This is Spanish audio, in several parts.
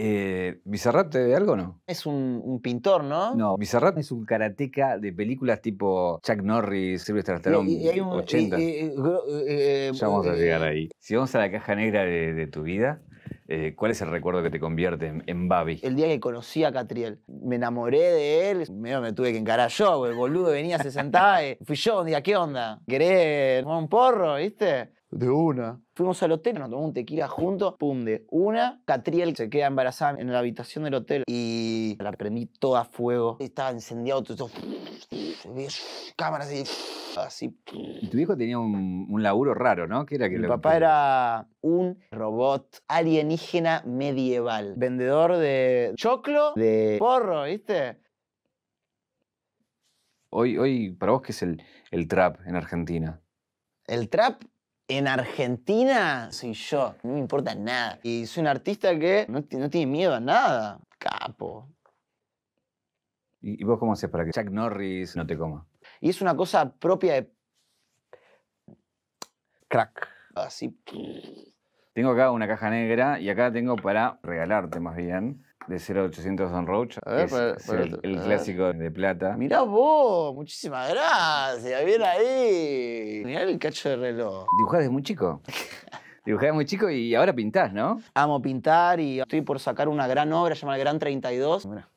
Eh, te ve algo o no? Es un, pintor, ¿no? No, Bizarrat es un karateca de películas tipo Chuck Norris, Sylvester Stallone, y, 80. Eh, eh, eh, ya vamos a llegar ahí. Si vamos a la caja negra de, tu vida, ¿Cuál es el recuerdo que te convierte en, Babi? El día que conocí a Catriel, me enamoré de él, me tuve que encarar yo, el boludo venía, se sentaba fui yo un día, ¿qué onda? ¿Querés un porro, viste? De una. Fuimos al hotel, nos tomamos un tequila juntos. Pum, de una. Catriel se queda embarazada en la habitación del hotel y la prendí toda a fuego. Estaba encendido todo. Cámaras así. Y tu hijo tenía un, laburo raro, ¿no? era que Mi papá era un robot alienígena medieval. Vendedor de choclo, de porro, ¿viste? Hoy, hoy para vos, ¿qué es el trap en Argentina? El trap en Argentina soy yo, no me importa nada. Y soy un artista que no, tiene miedo a nada. Capo. ¿Y, ¿Y vos cómo haces para que Jack Norris no te coma? Y es una cosa propia de... Crack. Así. Tengo acá una caja negra y acá tengo para regalarte más bien de 0800 Don Roach. A ver, el, clásico de plata. Mirá vos, muchísimas gracias, bien ahí. Mirá el cacho de reloj. ¿Dibujás desde muy chico? Dibujás muy chico y ahora pintás, ¿no? Amo pintar y estoy por sacar una gran obra llamada El Gran 32. mirá.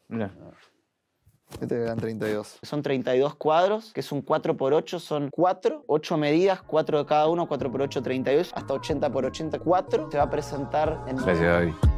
Este eran 32. Son 32 cuadros, que es un 4x8, son 4, 8 medidas, 4 de cada uno, 4x8, 32, hasta 80x80, 4. va a presentar en... Gracias, David.